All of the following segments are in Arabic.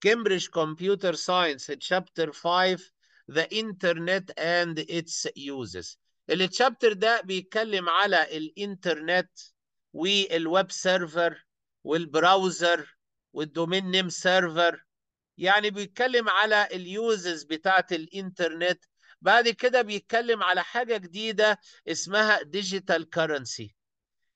Cambridge Computer Science Chapter 5 The Internet and its Uses التشابتر ده بيتكلم على الانترنت والويب سيرفر والبراوزر والدومين نيم سيرفر يعني بيتكلم على اليوزز بتاعت الانترنت بعد كده بيتكلم على حاجه جديده اسمها ديجيتال كرنسي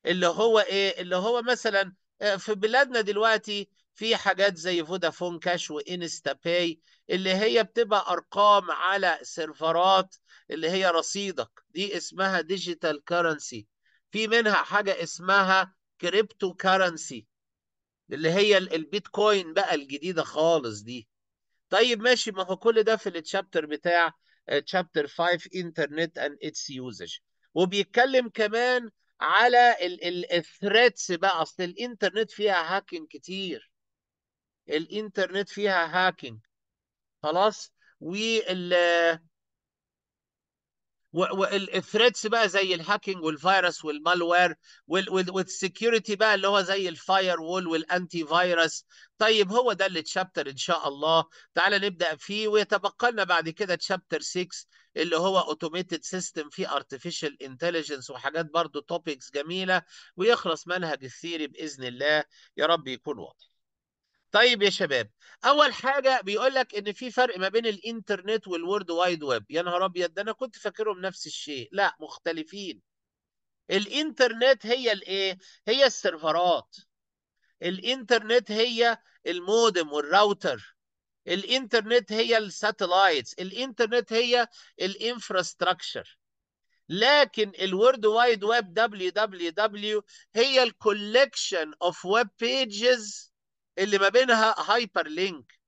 اللي هو ايه اللي هو مثلا آه، في بلادنا دلوقتي في حاجات زي فودافون كاش وانستا باي اللي هي بتبقى ارقام على سيرفرات اللي هي رصيدك دي اسمها ديجيتال كرنسي في منها حاجه اسمها كريبتو كرنسي اللي هي البيتكوين بقى الجديده خالص دي طيب ماشي ما هو كل ده في التشابتر بتاع تشابتر 5 انترنت اند اتس يوزج وبيتكلم كمان على الثريتس بقى اصل الانترنت فيها هاكينج كتير الانترنت فيها هاكينج خلاص وال والثريتس بقى زي الهاكينج والفيروس والمالوير والسكيورتي بقى اللي هو زي الفاير وول والانتي فيروس طيب هو ده اللي تشابتر ان شاء الله تعالى نبدا فيه ويتبقى لنا بعد كده تشابتر 6 اللي هو اوتوميتد سيستم في ارتفيشال انتليجنس وحاجات برضو توبكس جميله ويخلص منهج الثيري باذن الله يا رب يكون واضح طيب يا شباب اول حاجه بيقول لك ان في فرق ما بين الانترنت والورد وايد ويب يا نهار ابيض ده انا كنت فاكرهم نفس الشيء لا مختلفين الانترنت هي الايه هي السيرفرات الانترنت هي المودم والراوتر الانترنت هي الساتلايتس الانترنت هي الانفراستراكشر لكن الورد وايد ويب دبليو دبليو هي الكولكشن اوف ويب بيجز اللي ما بينها هايبر لينك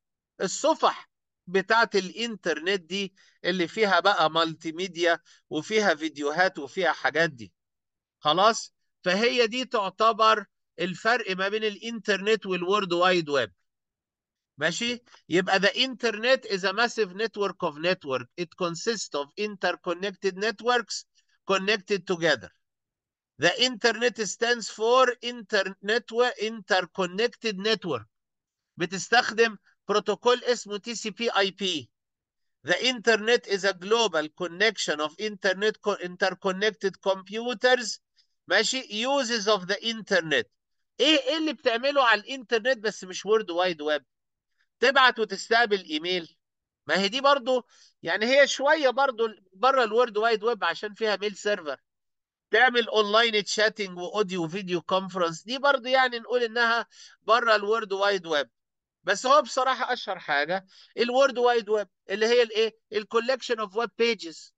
الصفح بتاعت الانترنت دي اللي فيها بقى مالتي ميديا وفيها فيديوهات وفيها حاجات دي خلاص فهي دي تعتبر الفرق ما بين الانترنت والورد وايد ويب ماشي يبقى انترنت از ا ماسيف نتورك اوف نتورك ات كونسيست اوف انتر كونكتد نتوركس كونكتد توجذر The internet stands for internet interconnected network بتستخدم بروتوكول اسمه TCP/IP. The internet is a global connection of internet interconnected computers ماشي uses of the internet ايه, إيه اللي بتعمله على الانترنت بس مش وورد وايد ويب تبعت وتستقبل ايميل ما هي دي برضه يعني هي شويه برضه بره الوورد وايد ويب عشان فيها ميل سيرفر تعمل اونلاين تشاتنج واوديو وفيديو كونفرنس دي برضه يعني نقول انها بره الورد وايد ويب بس هو بصراحه اشهر حاجه الورد وايد ويب اللي هي الايه الكولكشن اوف ويب بيجز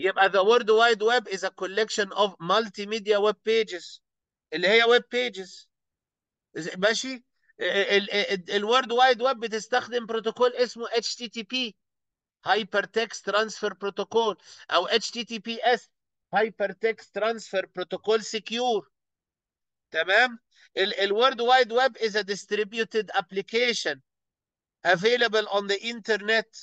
يبقى ذا وورد وايد ويب از ا كولكشن اوف مالتي ميديا ويب بيجز اللي هي ويب بيجز ماشي الورد وايد ويب بتستخدم بروتوكول اسمه اتش تي تي بي هايبر تكست ترانسفير بروتوكول او اتش تي تي بي اس Hypertext Transfer Protocol Secure تمام World Wide Web is a distributed application available on the internet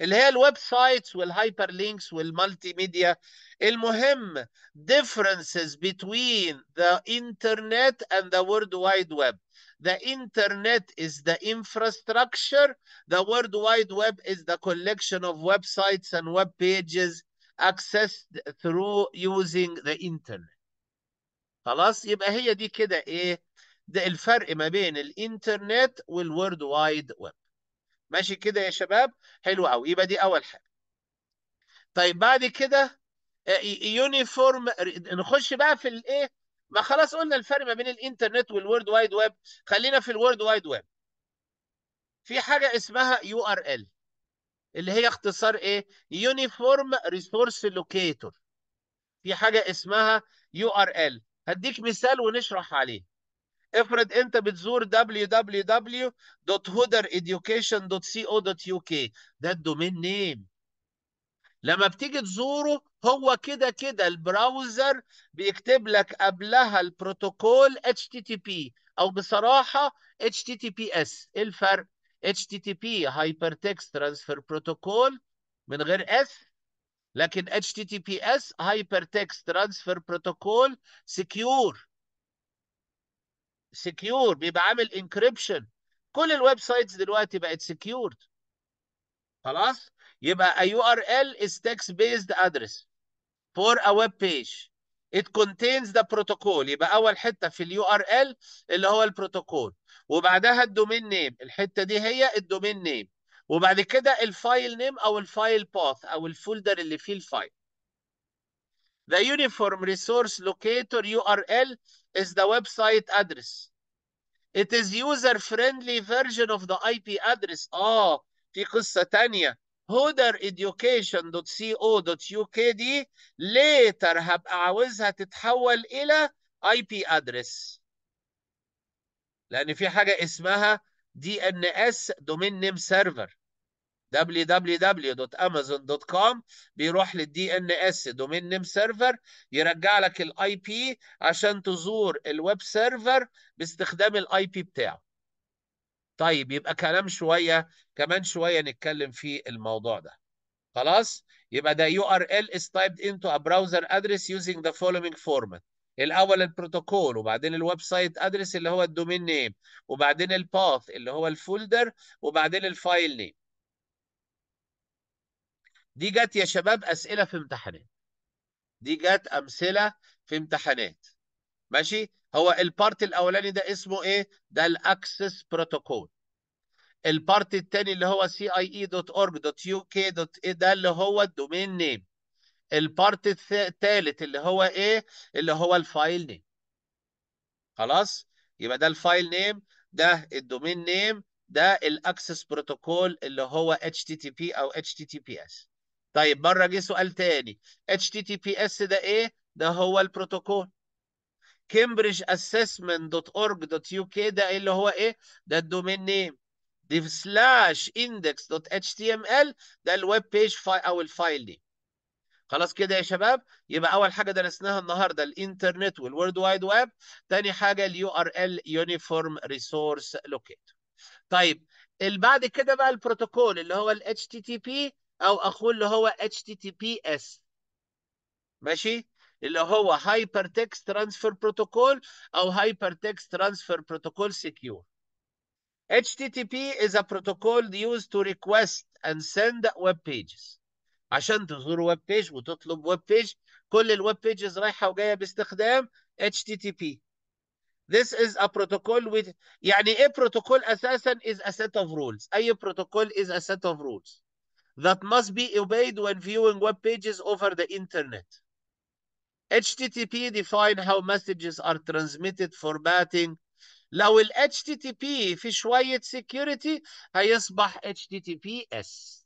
اللي هي الويب سايتس والهايبر لينكس والمالتي ميديا المهم differences between the internet and the world wide web the internet is the infrastructure the world wide web is the collection of websites and web pages accessed through using the internet خلاص يبقى هي دي كده ايه ده الفرق ما بين الانترنت والورد وايد ويب ماشي كده يا شباب حلو قوي يبقى دي اول حاجه طيب بعد كده آه، يونيفورم نخش بقى في الايه ما خلاص قلنا الفرق ما بين الانترنت والورد وايد ويب خلينا في الورد وايد ويب في حاجه اسمها يو ار ال اللي هي اختصار ايه؟ يونيفورم ريسورس لوكيتور في حاجه اسمها يو ار ال هديك مثال ونشرح عليه افرض انت بتزور www.hoodereducation.co.uk ده الدومين نيم لما بتيجي تزوره هو كده كده البراوزر بيكتب لك قبلها البروتوكول HTTP او بصراحه HTTPS ايه الفرق HTTP Hypertext Transfer Protocol من غير S لكن HTTPS Hypertext Transfer Protocol Secure Secure بيبقى عامل Encryption كل الويب سايتس دلوقتي بقت سكيورد خلاص يبقى URL is text based address for a web page it contains the protocol يبقى اول حته في اليو ار ال اللي هو البروتوكول وبعدها الدومين نيم الحته دي هي الدومين نيم وبعد كده الفايل نيم او الفايل باث او الفولدر اللي فيه الفايل The uniform resource locator URL is the website address. It is user friendly version of the IP address. اه في قصة تانية hodereducation.co.uk دي later هبقى عاوزها تتحول إلى اي بي ادرس لان في حاجه اسمها دي ان اس دومين نيم سيرفر www.amazon.com بيروح للدي ان اس دومين نيم سيرفر يرجع لك الاي بي عشان تزور الويب سيرفر باستخدام الاي بي بتاعه طيب يبقى كلام شوية كمان شوية نتكلم في الموضوع ده خلاص يبقى ده URL is typed into a browser address using the following format الاول البروتوكول وبعدين الويب سايت ادرس اللي هو الدومين نيم وبعدين الباث اللي هو الفولدر وبعدين الفايل نيم دي جت يا شباب اسئله في امتحانات دي جت امثله في امتحانات ماشي هو البارت الاولاني ده اسمه ايه ده الاكسس بروتوكول البارت الثاني اللي هو cie.org.uk ده اللي هو الدومين نيم البارت الثالث اللي هو ايه اللي هو الفايل نيم خلاص يبقى ده الفايل نيم ده الدومين نيم ده الاكسس بروتوكول اللي هو HTTP او HTTPS طيب بره جه سؤال ثاني HTTPS ده ايه ده هو البروتوكول كامبريدج اسسمنت دوت اورج دوت يو كي ده إيه اللي هو ايه ده الدومين نيم دي سلاش اندكس دوت اتش تي ام ال ده الويب بيج او الفايل دي خلاص كده يا شباب يبقى اول حاجه درسناها النهارده الانترنت والورد وايد ويب تاني حاجه اليو ار ال يونيفورم ريسورس لوكيتور طيب اللي بعد كده بقى البروتوكول اللي هو تي HTTP او اخوه اللي هو HTTPS ماشي اللي هو هايبر تكست ترانسفير بروتوكول او هايبر تكست ترانسفير بروتوكول سكيور HTTP is a protocol used to request and send web pages عشان تزور web page وتطلب web page, كل web pages رايحه وجايه باستخدام HTTP This is a protocol with يعني ايه protocol اساسا is a set of rules اي protocol is a set of rules that must be obeyed when viewing web pages over the internet HTTP define how messages are transmitted formatting لو ال HTTP في شوية security هيصبح HTTPS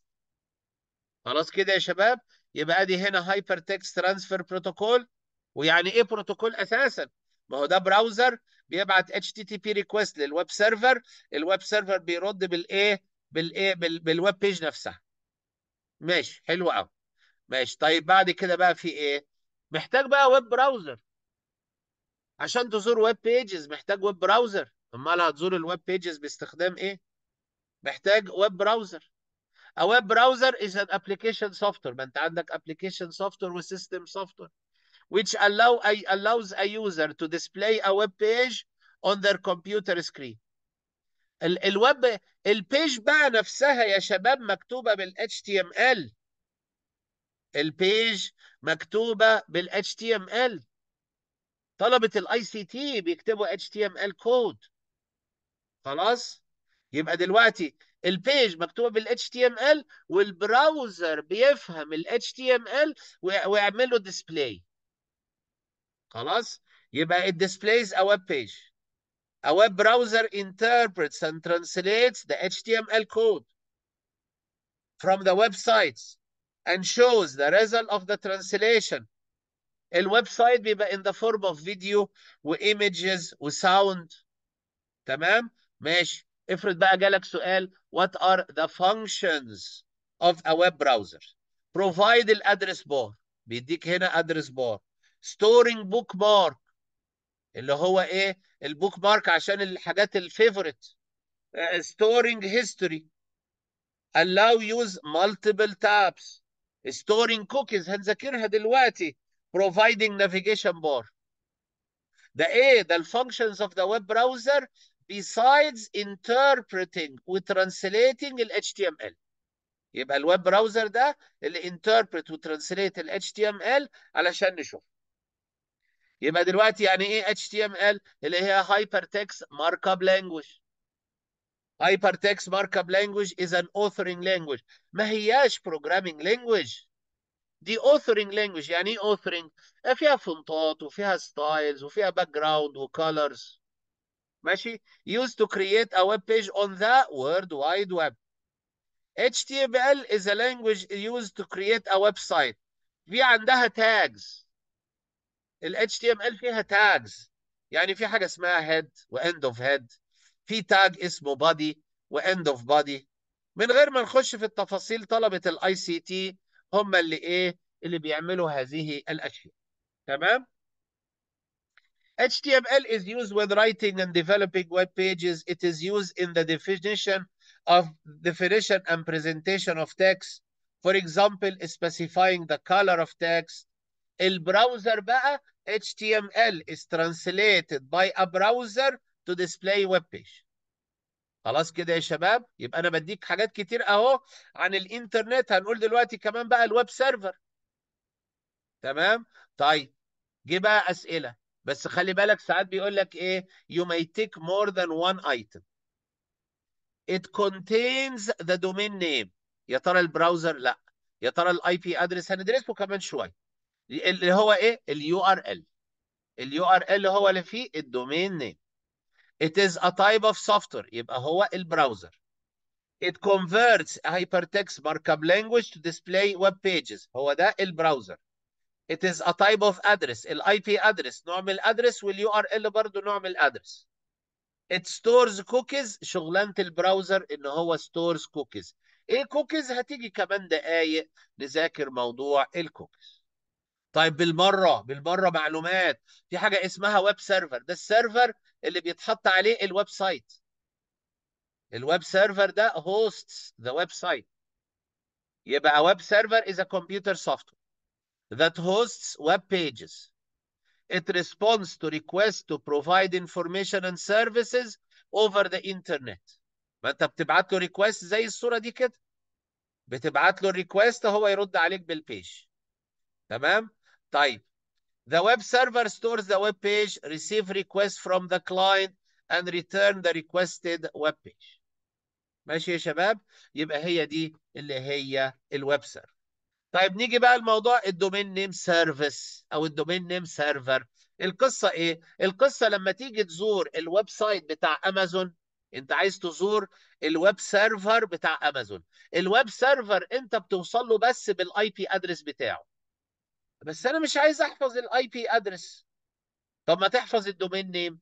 خلاص كده يا شباب يبقى ادي هنا هايبر تكست ترانسفير بروتوكول ويعني ايه بروتوكول اساسا ما هو ده براوزر بيبعت اتش تي تي بي للويب سيرفر الويب سيرفر بيرد بالايه بالايه بالويب بيج نفسها ماشي حلو قوي ماشي طيب بعد كده بقى في ايه محتاج بقى ويب براوزر عشان تزور ويب بيجز محتاج ويب براوزر امال هتزور الويب بيجز باستخدام ايه محتاج ويب براوزر A web browser is an application software. ما انت عندك application software وسيستم system software which allow, allows a user to display a web page on their computer screen. الويب البيج بقى نفسها يا شباب مكتوبة بال HTML البيج مكتوبه بال HTML طلبة ال طلبه بيكتبوا HTML كود خلاص يبقى دلوقتي البيج مكتوبه بال HTML والبراوزر بيفهم ال HTML ويعمل له display خلاص يبقى it displays a web page a web browser interprets and translates the HTML code from the websites and shows the result of the translation. الويب بيبقى in the form of video وimages وsound تمام ماشي افرض بقى جالك سؤال what are the functions of a web browser provide الادرس بار بيديك هنا address bar. storing bookmark اللي هو ايه Bookmark مارك عشان الحاجات الفيفوريت storing history allow use multiple tabs storing cookies هنذاكرها دلوقتي providing navigation bar ده ايه ده functions of the web browser besides interpreting وترانسليتنج ال HTML يبقى الويب براوزر ده اللي interpret وترانسليت ال HTML علشان نشوف يبقى دلوقتي يعني ايه HTML اللي هي hypertext markup language Hypertext Markup Language is an authoring language ما هياش programming language دي authoring language يعني ايه authoring؟ فيها فونتات وفيها styles وفيها باك جراوند وكالرز ماشي used to create a web page on the world wide web HTML is a language used to create a website في عندها tags ال HTML فيها tags يعني في حاجة اسمها head و end of head في تاج اسمه بادي واند اوف بادي من غير ما نخش في التفاصيل طلبه الاي سي تي هم اللي ايه اللي بيعملوا هذه الاشياء تمام HTML is used when writing and developing web pages. It is used in the definition of definition and presentation of text. For example, specifying the color of text. البراوزر بقى HTML is translated by a browser to display web page خلاص كده يا شباب يبقى انا بديك حاجات كتير اهو عن الانترنت هنقول دلوقتي كمان بقى الويب سيرفر تمام طيب جه بقى اسئله بس خلي بالك ساعات بيقول لك ايه يو ماي تيك مور ذان وان ايتم ات كونتينز ذا دومين نيم يا ترى البراوزر لا يا ترى الاي بي ادرس هندرسه كمان شويه اللي هو ايه اليو ار ال اليو ار ال هو اللي فيه الدومين نيم It is a type of software يبقى هو البراوزر. It converts a hypertext markup language to display web pages هو ده البراوزر. It is a type of address ال IP address نوع من الادرس وال URL برضه نوع من الادرس. It stores cookies شغلانة البراوزر ان هو stores cookies. ايه cookies هتيجي كمان دقايق نذاكر موضوع الكوكيز طيب بالمره بالمره معلومات في حاجه اسمها ويب سيرفر ده السيرفر اللي بيتحط عليه الويب سايت الويب سيرفر ده هوستس ذا ويب سايت يبقى ويب سيرفر ا كمبيوتر سوفت وير ذات هوستس ويب بيجز ات ريسبونس تو ريكويست تو بروفايد انفورميشن اند سيرفيسز اوفر ذا انترنت ما انت بتبعت له ريكويست زي الصوره دي كده بتبعت له الريكويست هو يرد عليك بالبيج تمام طيب The web server stores the web page, receive request from the client and return the requested web page. ماشي يا شباب يبقى هي دي اللي هي الويب سيرفر. طيب نيجي بقى لموضوع الدومين نيم سيرفيس او الدومين نيم سيرفر. القصه ايه؟ القصه لما تيجي تزور الويب سايت بتاع امازون انت عايز تزور الويب سيرفر بتاع امازون الويب سيرفر انت بتوصل له بس بالاي بي ادرس بتاعه بس انا مش عايز احفظ الاي بي ادرس طب ما تحفظ الدومين نيم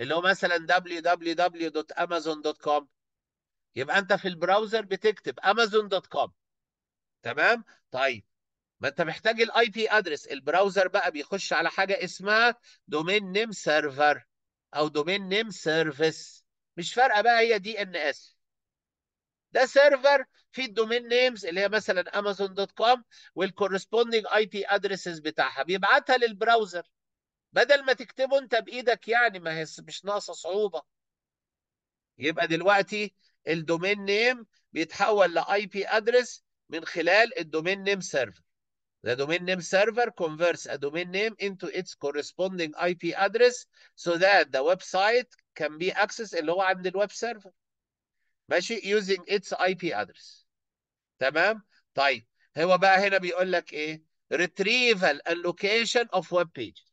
اللي هو مثلا www.amazon.com يبقى انت في البراوزر بتكتب amazon.com تمام طيب ما انت محتاج الاي بي ادرس البراوزر بقى بيخش على حاجه اسمها دومين نيم سيرفر او دومين نيم سيرفيس مش فارقه بقى هي دي ان اس ده سيرفر في الدومين نيمز اللي هي مثلا امازون دوت كوم والكورسبوندنج اي بي ادريسز بتاعها بيبعتها للبراوزر بدل ما تكتبه انت بايدك يعني ما هي مش ناقصه صعوبه يبقى دلوقتي الدومين نيم بيتحول لاي بي ادريس من خلال الدومين نيم سيرفر The domain name server converts a domain name into its corresponding IP address so that the website can be accessed اللي هو عند الويب سيرفر ماشي using its IP address تمام طيب هو بقى هنا بيقول لك ايه retrieval allocation of web pages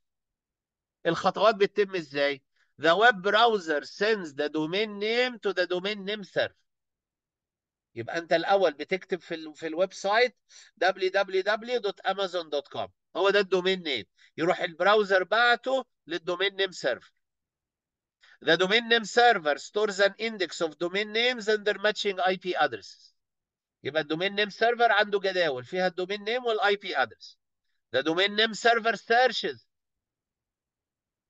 الخطوات بتتم ازاي the web browser sends the domain name to the domain name server يبقى انت الاول بتكتب في ال في الويب سايت www.amazon.com هو ده الدومين نيم يروح البراوزر بعته للدومين نيم سيرفر The domain name server stores an index of domain names and their matching IP addresses. يبقى الدومين نيم سيرفر عنده جداول فيها الدومين نيم والاي بي ادرس. The domain name server searches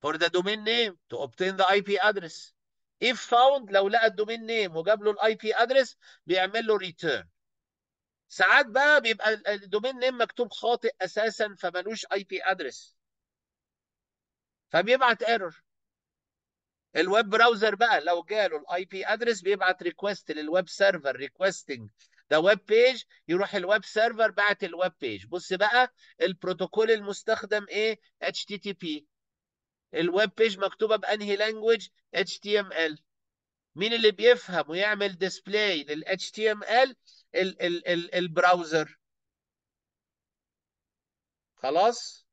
for the domain name to obtain the IP address. If found لو لقى الدومين نيم وجاب له الاي بي ادرس بيعمل له return. ساعات بقى بيبقى الدومين نيم مكتوب خاطئ اساسا فمالوش اي بي ادرس. فبيبعت ايرور الويب براوزر بقى لو جاله الاي بي ادرس بيبعت ريكوست للويب سيرفر ريكوستنج ده ويب بيج يروح الويب سيرفر بعت الويب بيج بص بقى البروتوكول المستخدم ايه اتش تي تي بي الويب بيج مكتوبه بانهي لانجوج اتش تي ام ال مين اللي بيفهم ويعمل ديسبلاي لل اتش تي ال ال البراوزر خلاص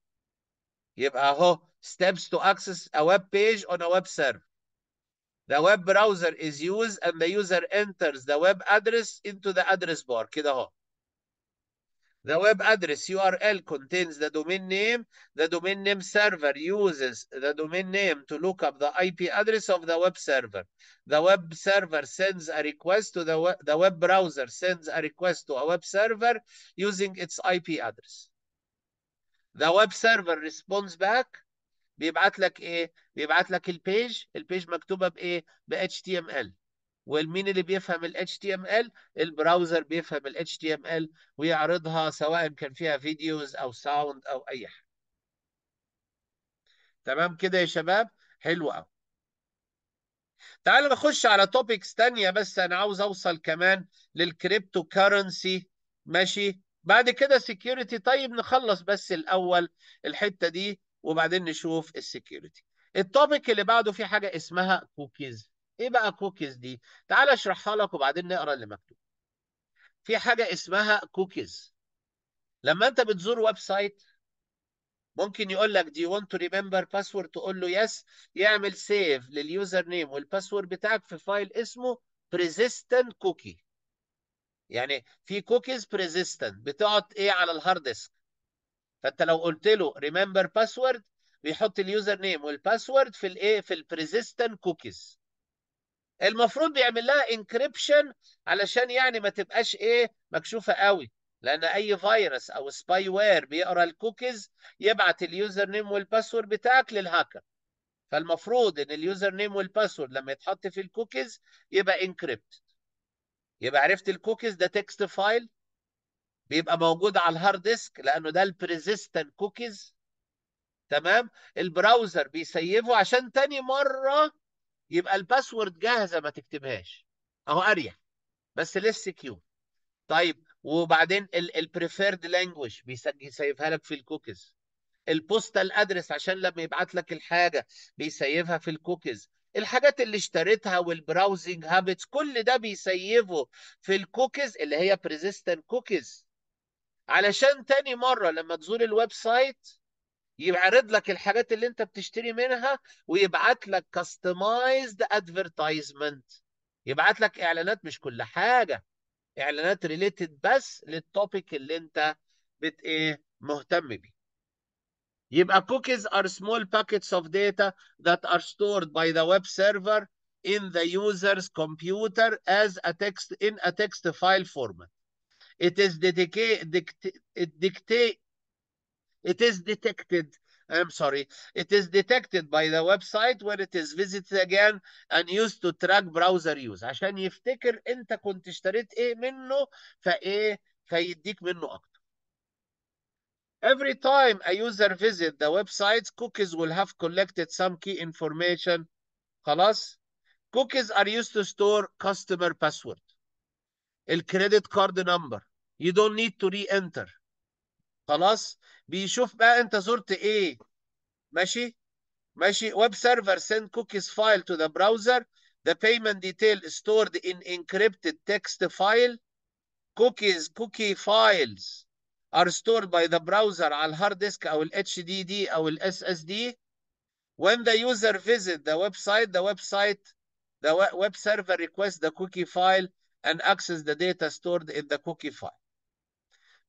يبقى اهو steps to access a web page on a web server The web browser is used and the user enters the web address into the address bar The web address URL contains the domain name. The domain name server uses the domain name to look up the IP address of the web server. The web server sends a request to the web, the web browser sends a request to a web server using its IP address. The web server responds back بيبعت لك ايه بيبعت لك البيج البيج مكتوبه بايه ب HTML والمين اللي بيفهم ال HTML البراوزر بيفهم ال HTML ويعرضها سواء كان فيها فيديوز او ساوند او اي حاجه تمام كده يا شباب حلو قوي تعالوا نخش على توبكس تانية بس انا عاوز اوصل كمان للكريبتو كارنسي ماشي بعد كده سيكيورتي طيب نخلص بس الاول الحته دي وبعدين نشوف السكيورتي التوبيك اللي بعده في حاجه اسمها كوكيز ايه بقى كوكيز دي تعال اشرحها لك وبعدين نقرا اللي مكتوب في حاجه اسمها كوكيز لما انت بتزور ويب سايت ممكن يقول لك دي want to remember password تقول له يس يعمل سيف لليوزر نيم والباسورد بتاعك في فايل اسمه persistent cookie يعني في كوكيز persistent بتقعد ايه على الهارد ديسك فانت لو قلت له ريمبر باسورد بيحط اليوزر نيم والباسورد في الايه في البريزيستنت كوكيز المفروض بيعمل لها انكريبشن علشان يعني ما تبقاش ايه مكشوفه قوي لان اي فيروس او سباي وير بيقرا الكوكيز يبعت اليوزر نيم والباسورد بتاعك للهاكر فالمفروض ان اليوزر نيم والباسورد لما يتحط في الكوكيز يبقى انكريبت يبقى عرفت الكوكيز ده تكست فايل بيبقى موجود على الهارد ديسك لانه ده البريزيستنت كوكيز تمام البراوزر بيسيفه عشان تاني مره يبقى الباسورد جاهزه ما تكتبهاش اهو اريح بس لسه كيو طيب وبعدين البريفيرد لانجوج بيسيفها لك في الكوكيز البوستال ادرس عشان لما يبعت لك الحاجه بيسيفها في الكوكيز الحاجات اللي اشتريتها والبراوزنج هابتس كل ده بيسيفه في الكوكيز اللي هي بريزيستنت كوكيز علشان تاني مرة لما تزور الويب سايت يعرض لك الحاجات اللي انت بتشتري منها ويبعت لك كاستمايزد ادفرتايزمنت يبعت لك اعلانات مش كل حاجه اعلانات ريليتد بس للتوبيك اللي انت بت ايه مهتم بيه يبقى cookies are small packets of data that are stored by the web server in the user's computer as a text in a text file format It is dedicated, dictate, it is detected I'm sorry, it is detected by the website when it is visited again and used to track browser use عشان يفتكر انت كنت اشتريت ايه منه فايه فيديك منه اكتر. Every time a user visit the website, cookies will have collected some key information. خلاص? Cookies are used to store customer password. الكريدت كارد نمبر يو دونت نيد تو ري انتر خلاص بيشوف بقى انت زرت ايه ماشي ماشي ويب سيرفر send cookies file to the browser the payment detail stored in encrypted text file cookies cookie files are stored by the browser on hard disk او ال HDD او ال SSD when the user visit the website the website the web server requests the cookie file and access the data stored in the cookie file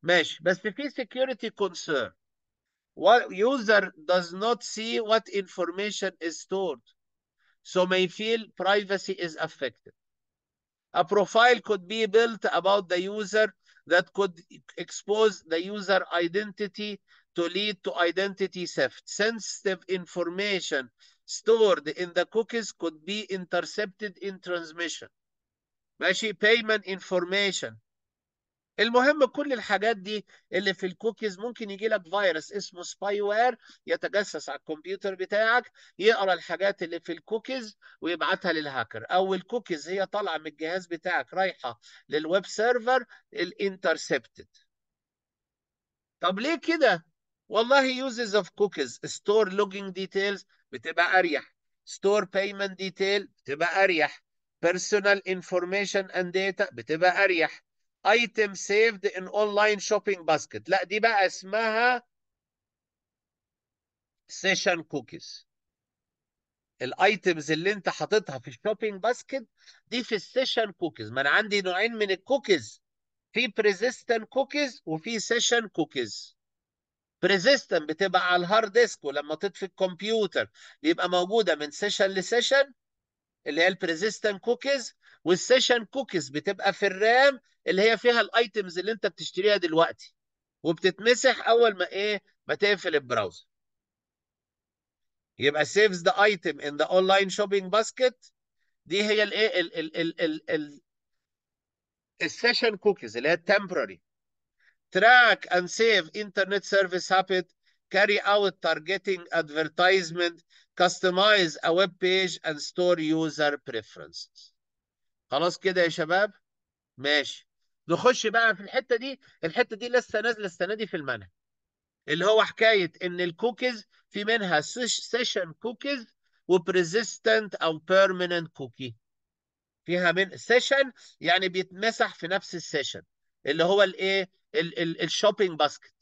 but if it's security concern what user does not see what information is stored so may feel privacy is affected a profile could be built about the user that could expose the user identity to lead to identity theft. Sensitive information stored in the cookies could be intercepted in transmission. ماشي payment information المهم كل الحاجات دي اللي في الكوكيز ممكن يجي لك فيروس اسمه سباي وير يتجسس على الكمبيوتر بتاعك يقرا الحاجات اللي في الكوكيز ويبعتها للهاكر او الكوكيز هي طالعه من الجهاز بتاعك رايحه للويب سيرفر الانترسبتد طب ليه كده والله يوزز اوف كوكيز ستور لوجينج ديتيلز بتبقى اريح ستور payment ديتيل بتبقى اريح personal information and data بتبقى اريح item saved in online shopping basket لا دي بقى اسمها session cookies الايتمز اللي انت حاططها في الشوبينج باسكت دي في السيشن كوكيز ما انا عندي نوعين من الكوكيز في بريزيستنت كوكيز وفي سيشن كوكيز بريزيستنت بتبقى على الهارد ديسك ولما تطفي الكمبيوتر بيبقى موجوده من سيشن لسيشن اللي هي البريزستنت كوكيز والسيشن كوكيز بتبقى في الرام اللي هي فيها الايتمز اللي انت بتشتريها دلوقتي وبتتمسح اول ما ايه ما تقفل البراوزر يبقى saves the item in the online shopping basket دي هي الايه ال ال ال السيشن كوكيز اللي هي التمبرري track and save internet service habit carry out targeting mm. advertisement customize a web page and store user preferences خلاص كده يا شباب ماشي نخش بقى في الحته دي الحته دي لسه نازله السنه دي في المنهج اللي هو حكايه ان الكوكيز في منها سيشن كوكيز وبريزستنت او بيرمننت كوكي فيها من سيشن يعني بيتمسح في نفس السيشن اللي هو الايه الشوبينج باسكت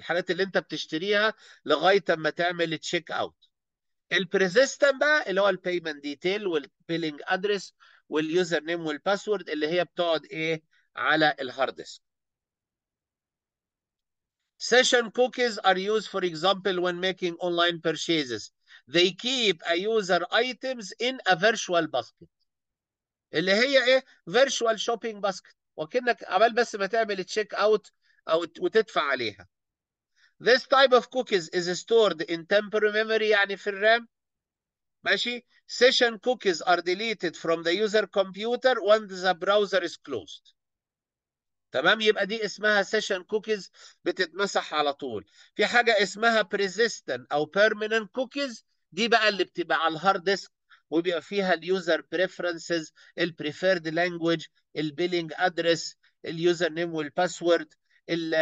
الحاجات اللي انت بتشتريها لغايه اما تعمل تشيك اوت البريزيستم بقى اللي هو البيمنت ديتيل والبيلنج ادرس واليوزر نيم والباسورد اللي هي بتقعد ايه على الهارد ديسك Session cookies are used, for example, when making online purchases. They keep a user items in a virtual basket. اللي هي ايه؟ virtual shopping basket. وكأنك عمال بس ما تعمل تشيك اوت او وتدفع عليها. This type of cookies is stored in temporary memory يعني في الرام ماشي session cookies are deleted from the user computer when the browser is closed تمام يبقى دي اسمها session cookies بتتمسح على طول في حاجة اسمها persistent أو permanent cookies دي بقى اللي بتبقى على الهارد ديسك وبيبقى فيها اليوزر بريفرنسز البريفيرد لانجوج البيلينج ادرس اليوزر نيم والباسورد ال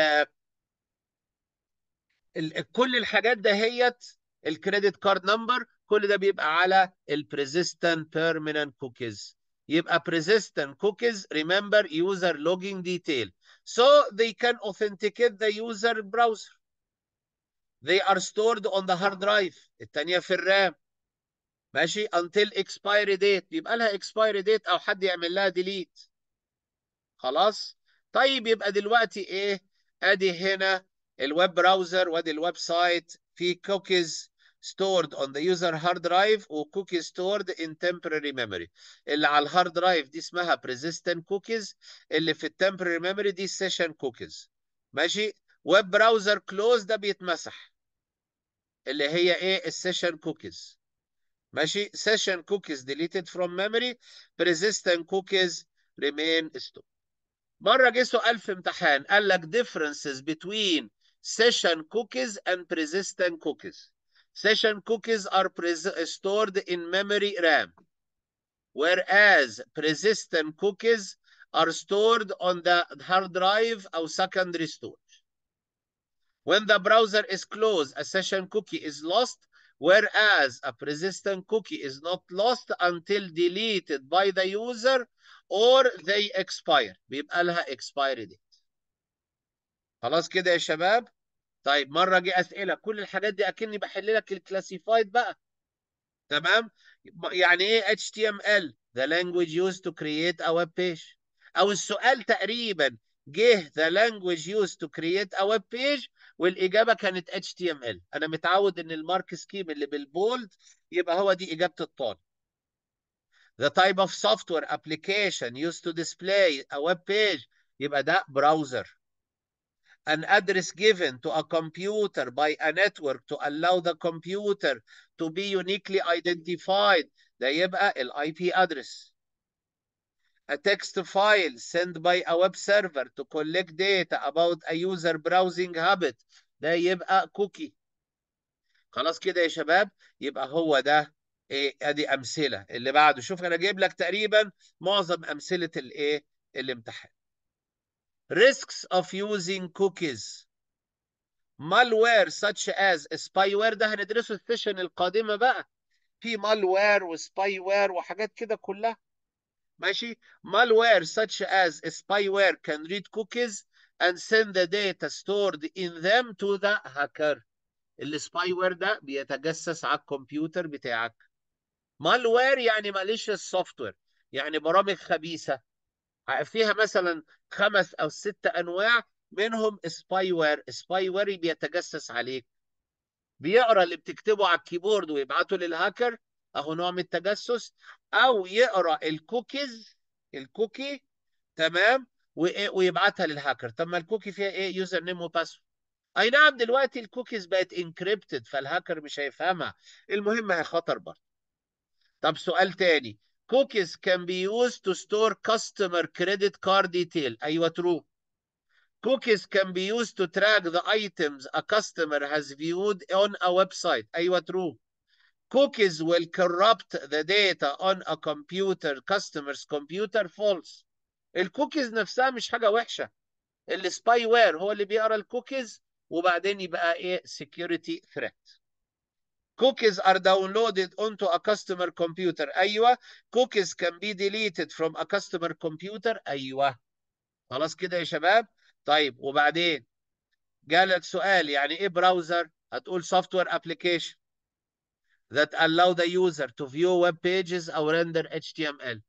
كل الحاجات دهيت الكريدت كارد نمبر كل ده بيبقى على البريزيستنت بيرمننت كوكيز يبقى persistent cookies remember user login detail so they can authenticate the user browser they are stored on the hard drive التانية في الرام ماشي until expiry date يبقى لها expiry date او حد يعمل لها delete خلاص طيب يبقى دلوقتي ايه ادي هنا الويب براوزر وادي الويب سايت في كوكيز stored on the user hard drive وكوكيز stored in temporary memory اللي على الهارد درايف دي اسمها persistent cookies اللي في temporary memory دي session cookies ماشي ويب براوزر كلوز ده بيتمسح اللي هي ايه السيشن كوكيز ماشي سيشن كوكيز ديليتد فروم ميموري persistent cookies remain stored مره جه سؤال في امتحان قال لك differences between session cookies and persistent cookies. Session cookies are uh, stored in memory RAM, whereas persistent cookies are stored on the hard drive or secondary storage. When the browser is closed, a session cookie is lost, whereas a persistent cookie is not lost until deleted by the user or they expire. بيبقى لها expiry date. خلاص كده يا شباب طيب مره جه اسئله كل الحاجات دي اكني بحل لك الكلاسيفايد بقى تمام يعني ايه HTML the language used to create a web page او السؤال تقريبا جه the language used to create a web page والاجابه كانت HTML انا متعود ان المارك سكيم اللي بالبولد يبقى هو دي اجابه الطالب the type of software application used to display a web page يبقى ده براوزر an address given to a computer by a network to allow the computer to be uniquely identified ده يبقى ال IP address a text file sent by a web server to collect data about a user browsing habit ده يبقى cookie خلاص كده يا شباب يبقى هو ده ايه ادي امثله اللي بعده شوف انا جايب لك تقريبا معظم امثله الايه الامتحان risks of using cookies malware such as spyware ده هندرسه السيشن القادمه بقى في malware وسبايوير وحاجات كده كلها ماشي malware such as spyware can read cookies and send the data stored in them to the hacker السبايوير ده بيتجسس على الكمبيوتر بتاعك malware يعني malicious software يعني برامج خبيثه فيها مثلا خمس او ست انواع منهم سباي وير سباي وير بيتجسس عليك بيقرا اللي بتكتبه على الكيبورد ويبعته للهاكر اهو نوع من التجسس او يقرا الكوكيز الكوكي تمام ويبعتها للهاكر طب ما الكوكي فيها ايه يوزر نيم وباسورد اي نعم دلوقتي الكوكيز بقت انكريبتد فالهاكر مش هيفهمها المهم هي خطر برضه طب سؤال تاني Cookies can be used to store customer credit card detail. أيوة true. Cookies can be used to track the items a customer has viewed on a website. أيوة true. Cookies will corrupt the data on a computer customer's computer false. الكوكيز نفسها مش حاجة وحشة. السباي وير هو اللي بيقرا الكوكيز وبعدين يبقى ايه security threat. Cookies are downloaded onto a customer computer. أيوة. Cookies can be deleted from a customer computer. أيوة. خلاص كده يا شباب. طيب وبعدين جالك سؤال يعني إيه براوزر؟ هتقول software application that allow the user to view web pages أو render HTML.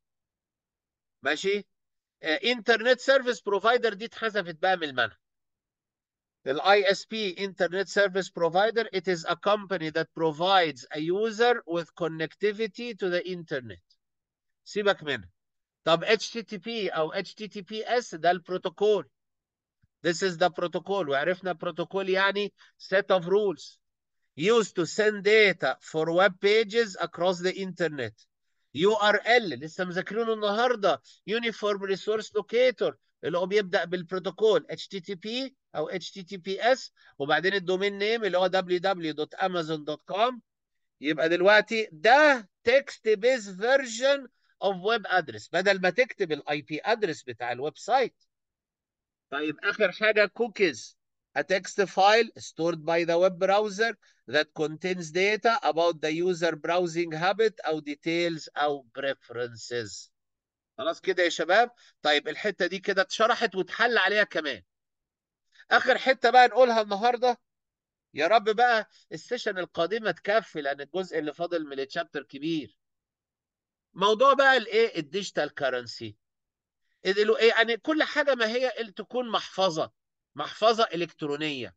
ماشي؟ انترنت سيرفيس بروفايدر دي اتحذفت بقى من المنهج The ISP, Internet Service Provider, it is a company that provides a user with connectivity to the Internet. سيبك منها. طب HTTP أو HTTPS ده البروتوكول. This is the protocol. وعرفنا protocol يعني set of rules. Used to send data for web pages across the Internet. URL لسه مذاكرينه النهارده Uniform Resource Locator اللي هو بيبدا بالبروتوكول HTTP او HTTPS وبعدين الدومين نيم اللي هو www.amazon.com يبقى دلوقتي ده تكست بيز فيرجن اوف ويب ادرس بدل ما تكتب الاي بي ادرس بتاع الويب سايت طيب اخر حاجه كوكيز a text file stored by the web browser that contains data about the user browsing habit او details او preferences خلاص كده يا شباب طيب الحته دي كده اتشرحت واتحل عليها كمان اخر حته بقى نقولها النهارده يا رب بقى السيشن القادمه تكفي لان الجزء اللي فاضل من التشابتر كبير موضوع بقى الايه الديجيتال كرنسي ايه يعني كل حاجه ما هي تكون محفظه محفظه الكترونيه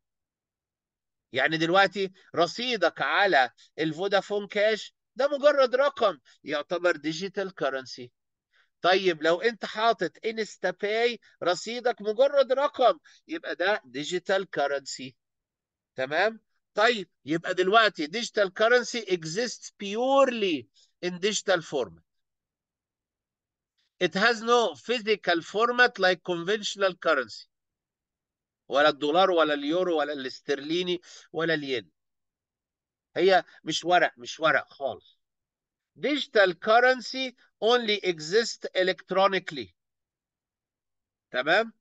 يعني دلوقتي رصيدك على الفودافون كاش ده مجرد رقم يعتبر ديجيتال كرنسي طيب لو انت حاطط انستا باي رصيدك مجرد رقم يبقى ده ديجيتال كرنسي تمام طيب يبقى دلوقتي ديجيتال كرنسي اكزيست بيورلي ان ديجيتال فورمات it has no physical format like conventional currency ولا الدولار ولا اليورو ولا الاسترليني ولا الين هي مش ورق مش ورق خالص digital currency only exists electronically تمام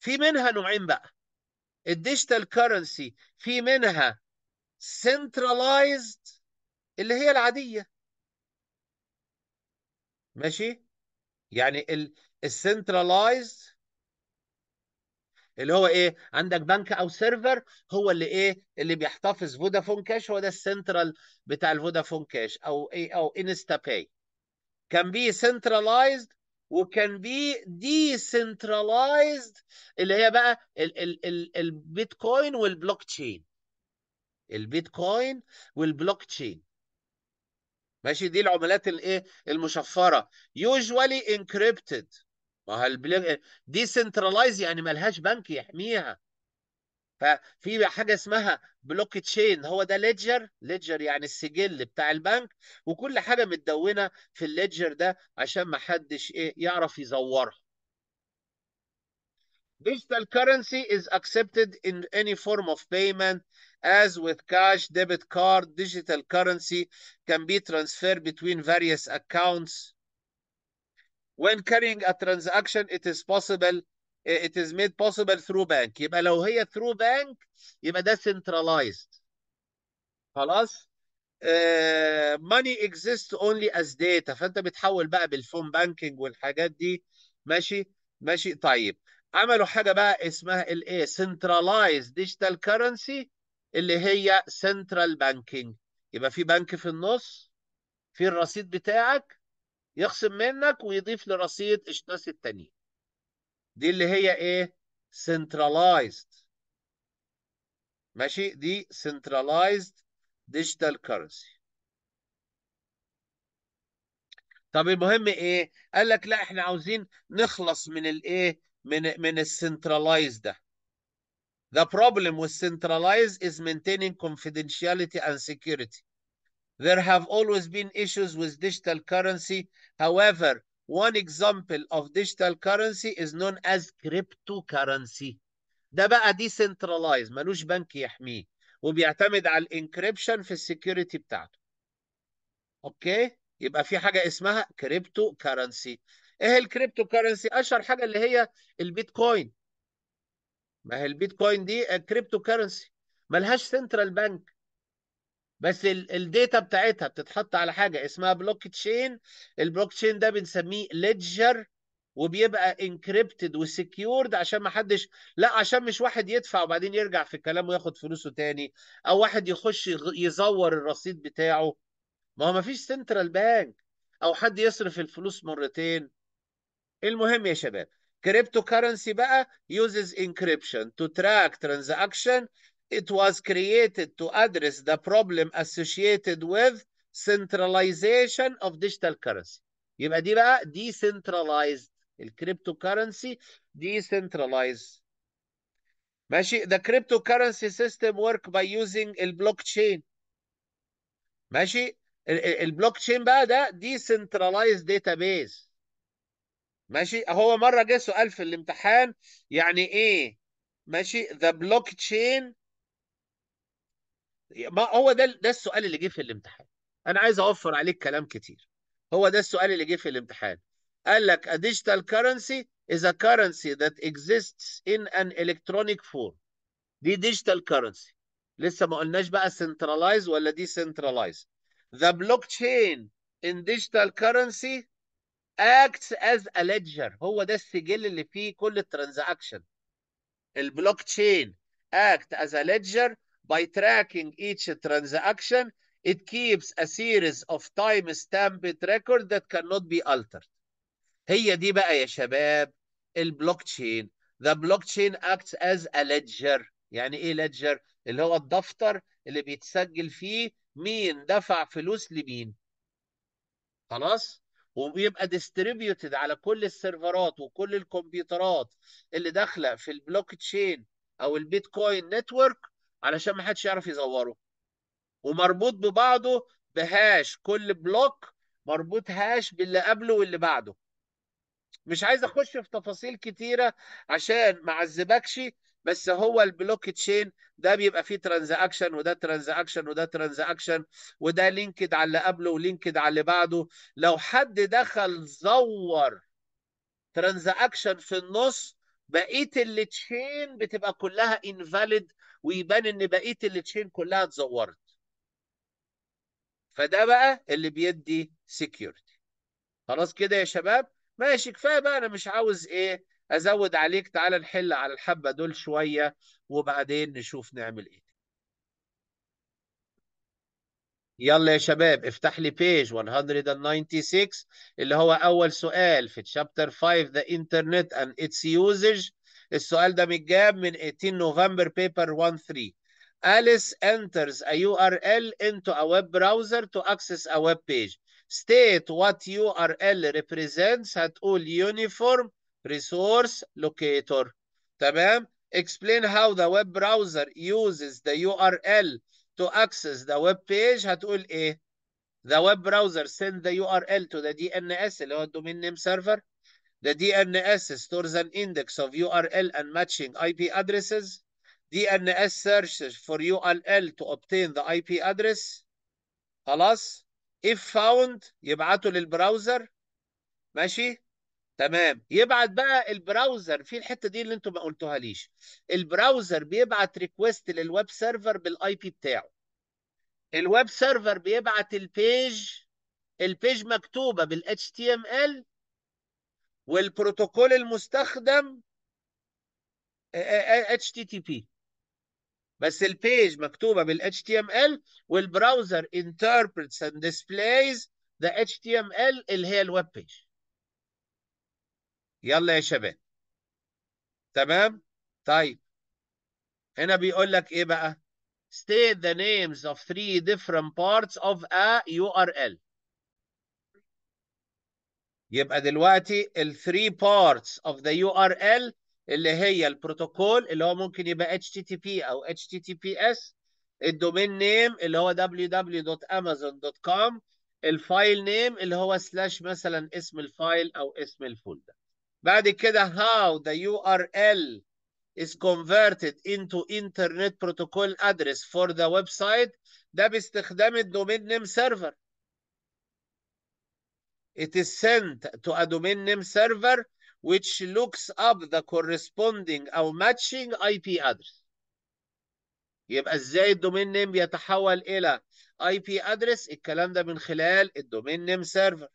في منها نوعين بقى الديجيتال كرنسي في منها centralized اللي هي العادية ماشي يعني السنترلايزد اللي هو ايه عندك بنك او سيرفر هو اللي ايه اللي بيحتفظ فودافون كاش هو ده السنترال بتاع الفودافون كاش او ايه او انستا باي كان بي سنتراليزد وكان بي ديسنتراليزد اللي هي بقى ال ال ال البيتكوين والبلوك تشين البيتكوين والبلوك تشين ماشي دي العملات الايه المشفره يوجوالي انكريبتد ما هو يعني سنترلايز يعني ملهاش بنك يحميها ففي حاجه اسمها بلوك تشين هو ده ليدجر ليدجر يعني السجل بتاع البنك وكل حاجه متدونه في الليدجر ده عشان ما حدش ايه يعرف يزورها Digital currency is accepted in any form of payment as with cash, debit card, digital currency can be transferred between various accounts when carrying a transaction it is possible it is made possible through bank يبقى لو هي through bank يبقى ده centralized خلاص uh, money exists only as data فانت بتحول بقى بالفون بانكينج والحاجات دي ماشي ماشي طيب عملوا حاجه بقى اسمها الايه centralized digital currency اللي هي central banking يبقى في بنك في النص في الرصيد بتاعك يخصم منك ويضيف لرصيد اشتراس التانيين دي اللي هي ايه centralized ماشي دي centralized digital currency طب المهم ايه قال لك لا احنا عاوزين نخلص من الايه من من السنترلايز ده The problem with centralized is maintaining confidentiality and security There have always been issues with digital currency. However, one example of digital currency is known as cryptocurrency. ده بقى decentralized ملوش بنك يحميه وبيعتمد على الانكريبشن في السكيورتي بتاعته. اوكي؟ يبقى في حاجه اسمها كريبتو كرنسي. ايه الكريبتو كرنسي؟ اشهر حاجه اللي هي البيتكوين. ما هي البيتكوين دي كريبتو كرنسي ملهاش سنترال بنك بس الداتا بتاعتها بتتحط على حاجه اسمها بلوك تشين البلوك تشين ده بنسميه ليدجر وبيبقى انكريبتد وسكيورد عشان ما حدش لا عشان مش واحد يدفع وبعدين يرجع في الكلام وياخد فلوسه تاني او واحد يخش يزور الرصيد بتاعه ما هو ما فيش سنترال بانك او حد يصرف الفلوس مرتين المهم يا شباب كريبتو كرنسي بقى يوزز انكريبشن تو تراك ترانزاكشن It was created to address the problem associated with centralization of digital currency. يبقى دي بقى decentralized الكريبتو كرنسي decentralized ماشي the cryptocurrency system work by using البلوك تشين ماشي البلوك تشين بقى ده decentralized database ماشي هو مره جه سؤال في الامتحان يعني ايه ماشي the blockchain ما هو ده ده السؤال اللي جه في الامتحان انا عايز اوفر عليك كلام كتير هو ده السؤال اللي جه في الامتحان قال لك a digital currency is a currency that exists in an electronic form دي digital currency لسه ما قلناش بقى centralized ولا decentralized the blockchain in digital currency acts as a ledger هو ده السجل اللي فيه كل الترانزاكشن البلوك تشين act as a ledger By tracking each transaction, it keeps a series of time-stamped record that cannot be altered. هي دي بقى يا شباب البلوك تشين. The blockchain acts as a ledger. يعني ايه ledger؟ اللي هو الدفتر اللي بيتسجل فيه مين دفع فلوس لمين. خلاص؟ وبيبقى ديستريبيوتد على كل السيرفرات وكل الكمبيوترات اللي داخله في البلوك تشين او البيتكوين نتورك علشان ما حدش يعرف يزوره ومربوط ببعضه بهاش كل بلوك مربوط هاش باللي قبله واللي بعده مش عايز اخش في تفاصيل كتيره عشان ما اعذبكش بس هو البلوك تشين ده بيبقى فيه ترانزاكشن وده ترانزاكشن وده ترانزاكشن وده لينكد على اللي قبله ولينكد على اللي بعده لو حد دخل زور ترانزاكشن في النص بقيه التشين بتبقى كلها انفاليد ويبان ان بقيه التشين كلها اتزورت فده بقى اللي بيدي سكيورتي خلاص كده يا شباب ماشي كفايه بقى انا مش عاوز ايه ازود عليك تعال نحل على الحبه دول شويه وبعدين نشوف نعمل ايه يلا يا شباب افتح لي بيج 196 اللي هو اول سؤال في تشابتر 5 ذا انترنت اند اتس يوزج السؤال ده متجاب من 18 نوفمبر بيبر 13 Alice enters a URL into a web browser to access a web page. State what URL represents هتقول uniform resource locator. تمام؟ Explain how the web browser uses the URL to access the web page هتقول ايه the web browser send the URL to the DNS اللي هو الدومين نيم سيرفر the DNS stores an index of URL and matching IP addresses DNS searches for URL to obtain the IP address خلاص if found يبعته للبراوزر ماشي تمام يبعت بقى البراوزر في الحته دي اللي انتم ما قلتوها ليش البراوزر بيبعت ريكويست للويب سيرفر بالاي بي بتاعه الويب سيرفر بيبعت البيج البيج مكتوبه بال HTML ال والبروتوكول المستخدم اتش تي تي بي بس البيج مكتوبه بال HTML والبراوزر interprets and displays the HTML اللي هي الويب بيج يلا يا شباب تمام طيب هنا بيقول لك ايه بقى state the names of three different parts of a URL يبقى دلوقتي ال three parts of the URL اللي هي البروتوكول اللي هو ممكن يبقى HTTP او HTTPS الدومين نيم اللي هو www.amazon.com الفايل نيم اللي هو سلاش مثلا اسم الفايل او اسم الفولدر بعد كده how the URL is converted into internet protocol address for the website ده باستخدام الدومين نيم سيرفر It is sent to a domain name server which looks up the corresponding أو matching IP address. يبقى ازاي الدومين نيم بيتحول إلى IP address؟ الكلام ده من خلال الدومين نيم سيرفر.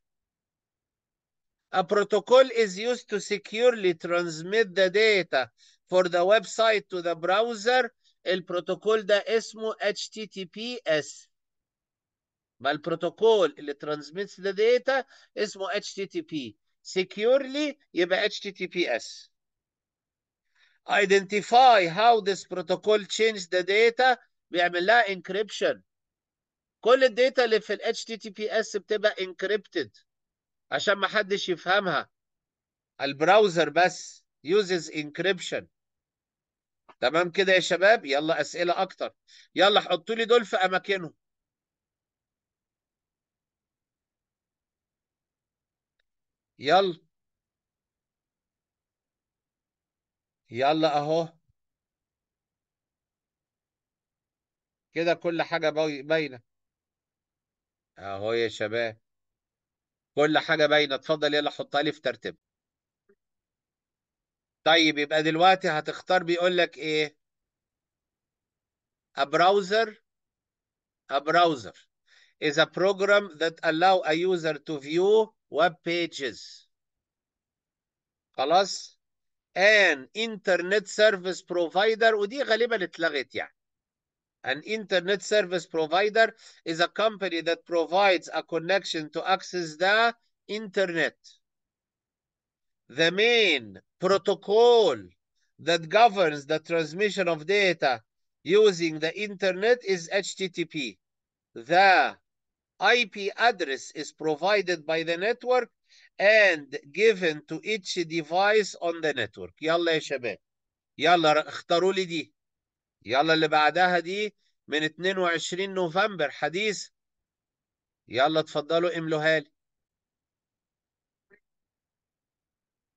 A protocol is used to securely transmit the data for the website to the browser protocol da اسمه HTTPS el protocol اللي transmits the data اسمه HTTP securely يبقى HTTPS identify how this protocol changes the data بيعمل لها encryption كل الداتا اللي في ال HTTPS بتبقى encrypted عشان ما حدش يفهمها البراوزر بس uses encryption تمام كده يا شباب يلا اسئله اكتر يلا حطوا لي دول في اماكنهم يلا يلا اهو كده كل حاجه باينه اهو يا شباب كل حاجة باينة اتفضل يلا حطها لي في ترتيب طيب يبقى دلوقتي هتختار بيقول لك ايه a browser a browser is a program that allow a user to view web pages خلاص an internet service provider ودي غالبا اتلغت يعني An internet service provider is a company that provides a connection to access the internet. The main protocol that governs the transmission of data using the internet is HTTP. The IP address is provided by the network and given to each device on the network. اختاروا لي دي يلا اللي بعدها دي من 22 نوفمبر حديث يلا اتفضلوا املوها لي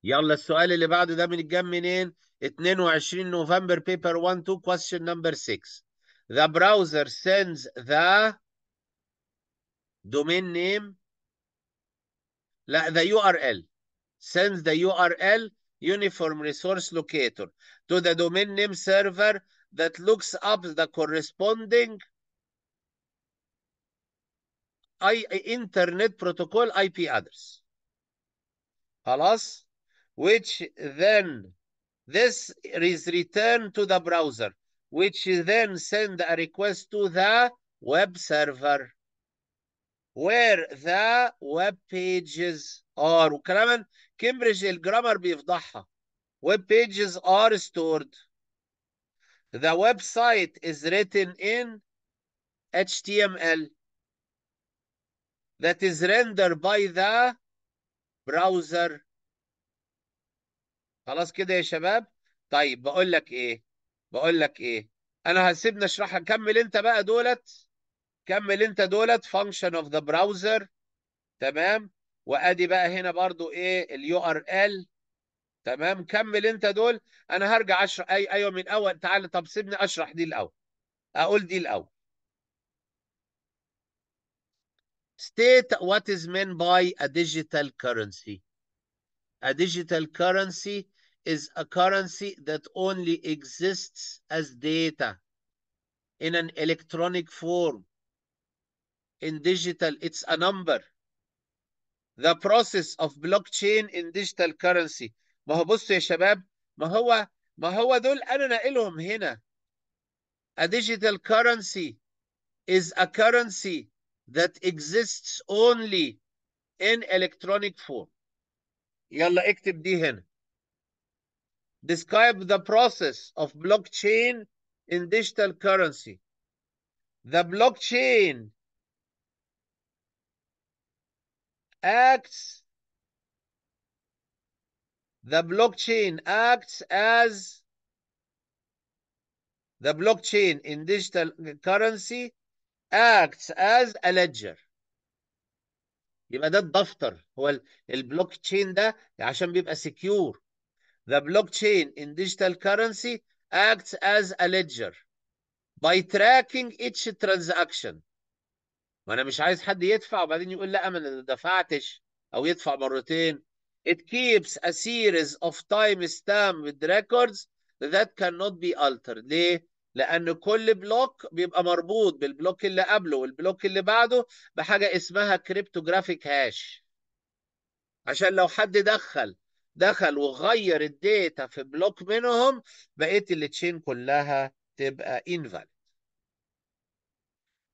يلا السؤال اللي بعده ده بنتجاب منين 22 نوفمبر بيبر 1 2 question number 6 the browser sends the domain name لا the URL sends the URL uniform resource locator to the domain name server that looks up the corresponding I internet protocol IP address. Alas, which then this is returned to the browser which then send a request to the web server where the web pages are وكمان كامبريدج الجرامر بيفضحها web pages are stored The website is written in HTML that is rendered by the browser. خلاص كده يا شباب؟ طيب بقول لك ايه؟ بقول لك ايه؟ انا هسيبني اشرحها كمل انت بقى دولت كمل انت دولت function of the browser تمام؟ وادي بقى هنا برضو ايه اليو ار ال تمام كمل انت دول انا هرجع اشرح اي ايوه من اول تعالى طب سيبني اشرح دي الاول اقول دي الاول state what is meant by a digital currency. A digital currency is a currency that only exists as data in an electronic form. In digital, it's a number. The process of blockchain in digital currency ما هو بصوا يا شباب ما هو ما هو دول انا ناقلهم هنا A digital currency is a currency that exists only in electronic form. يلا اكتب دي هنا. Describe the process of blockchain in digital currency. The blockchain acts The blockchain acts as the blockchain in digital currency acts as a ledger يبقى ده الدفتر هو البلوك تشين ده عشان بيبقى سكيور The blockchain in digital currency acts as a ledger by tracking each transaction ما انا مش عايز حد يدفع وبعدين يقول لا ما انا دفعتش او يدفع مرتين It keeps a series of time stamped records that cannot be altered. ليه؟ لأن كل بلوك بيبقى مربوط بالبلوك اللي قبله والبلوك اللي بعده بحاجة اسمها كريبتوغرافيك هاش. عشان لو حد دخل دخل وغير الداتا في بلوك منهم بقيت التشين كلها تبقى invalid.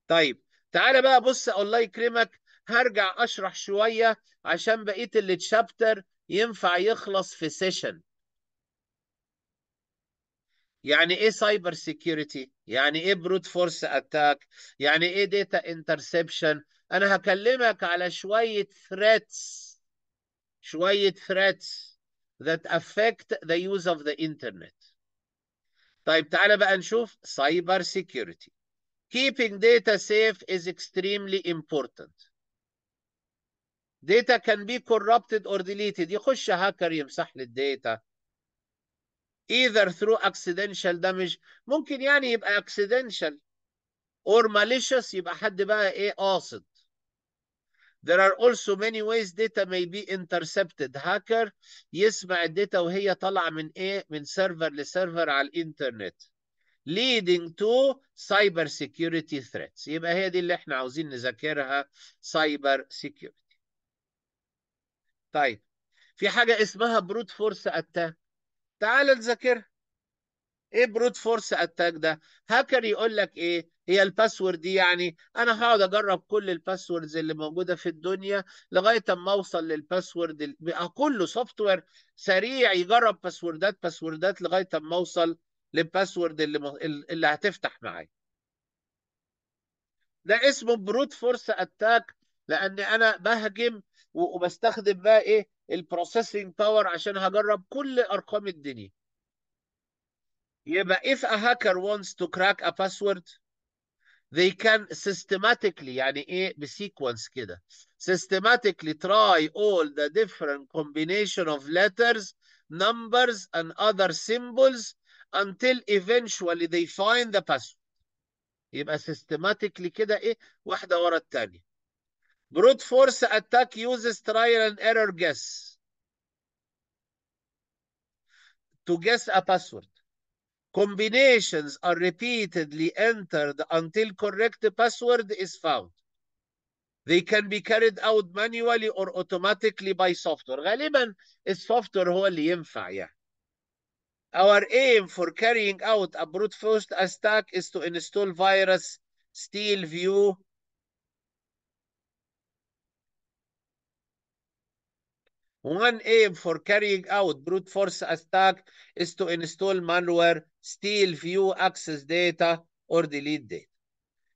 طيب تعالى بقى بص الله يكرمك هرجع اشرح شويه عشان بقيه اللي تشابتر ينفع يخلص في سيشن يعني ايه سايبر سيكيورتي يعني ايه بروت فورس اتاك يعني ايه داتا انترسبشن انا هكلمك على شويه ثريتس شويه ثريتس that affect the use of the internet طيب تعالى بقى نشوف سايبر سيكيورتي keeping data safe is extremely important data can be corrupted or deleted يخش هاكر يمسح لي الداتا either through accidental damage ممكن يعني يبقى accidental or malicious يبقى حد بقى ايه قاصد There are also many ways data may be intercepted. هاكر يسمع الداتا وهي طالعة من ايه؟ من سيرفر لسيرفر على الانترنت. leading to cyber security threats. يبقى هي دي اللي احنا عاوزين نذاكرها cyber security. طيب في حاجة اسمها بروت فورس اتاك تعال نذاكرها ايه بروت فورس اتاك ده هاكر يقول لك ايه هي الباسورد دي يعني انا هقعد اجرب كل الباسوردز اللي موجوده في الدنيا لغايه اما اوصل للباسورد بقى كله سوفت وير سريع يجرب باسوردات باسوردات لغايه اما اوصل للباسورد اللي م... اللي هتفتح معايا ده اسمه بروت فورس اتاك لان انا بهجم وبستخدم بقى ايه البروسيسنج باور عشان هجرب كل ارقام الدنيا يبقى if a hacker wants to crack a password they can systematically يعني ايه بسيكونس كده systematically try all the different combination of letters numbers and other symbols until eventually they find the password يبقى systematically كده ايه واحده ورا الثانيه Brute force attack uses trial and error guess to guess a password. Combinations are repeatedly entered until correct password is found. They can be carried out manually or automatically by software. غالبا software هو اللي ينفع يعني. Our aim for carrying out a brute force attack is to install virus, steal view, One aim for carrying out brute force attack is to install malware, steal view access data or delete data.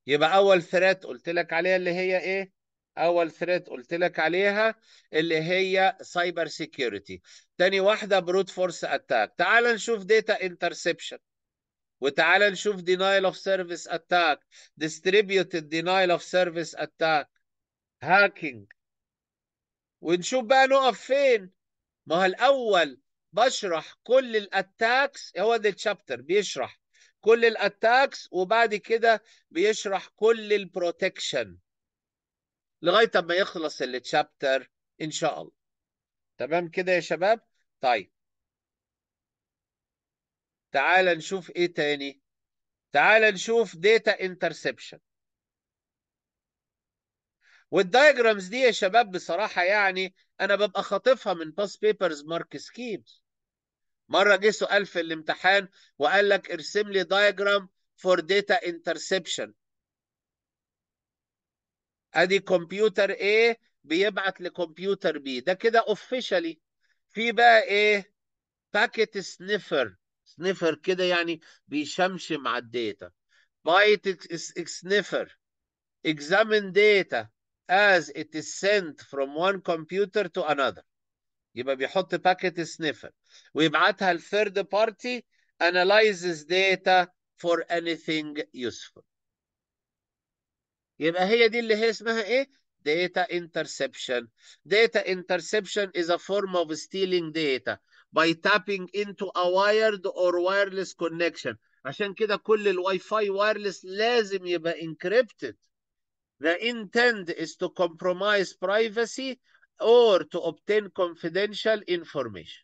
يبقى أول threat قلت لك عليها اللي هي إيه؟ أول threat قلت لك عليها اللي هي cyber security. تاني واحدة brute force attack. تعال نشوف data interception. وتعال نشوف denial of service attack. distributed denial of service attack. Hacking. ونشوف بقى نقف فين ما هو الاول بشرح كل الاتاكس هو ده الشابتر بيشرح كل الاتاكس وبعد كده بيشرح كل البروتكشن لغايه اما يخلص التشابتر ان شاء الله تمام كده يا شباب طيب تعال نشوف ايه تاني تعال نشوف داتا انترسبشن والدايجرامز دي يا شباب بصراحه يعني انا ببقى خاطفها من باس بيبرز مارك سكيمز مره جه سؤال في الامتحان وقال لك ارسم لي دايجرام فور داتا انترسبشن ادي كمبيوتر A بيبعت لكمبيوتر B ده كده اوفيشالي في بقى ايه باكيت سنيفر سنيفر كده يعني بيشمشم على الداتا بايت سنيفر اكزامن داتا as it is sent from one computer to another يبقى بيحط packet sniffer ويبعتها have third party analyzes data for anything useful يبقى هي دي اللي هي اسمها ايه data interception data interception is a form of stealing data by tapping into a wired or wireless connection عشان كده كل الواي فاي وايرلس لازم يبقى encrypted The intent is to compromise privacy or to obtain confidential information.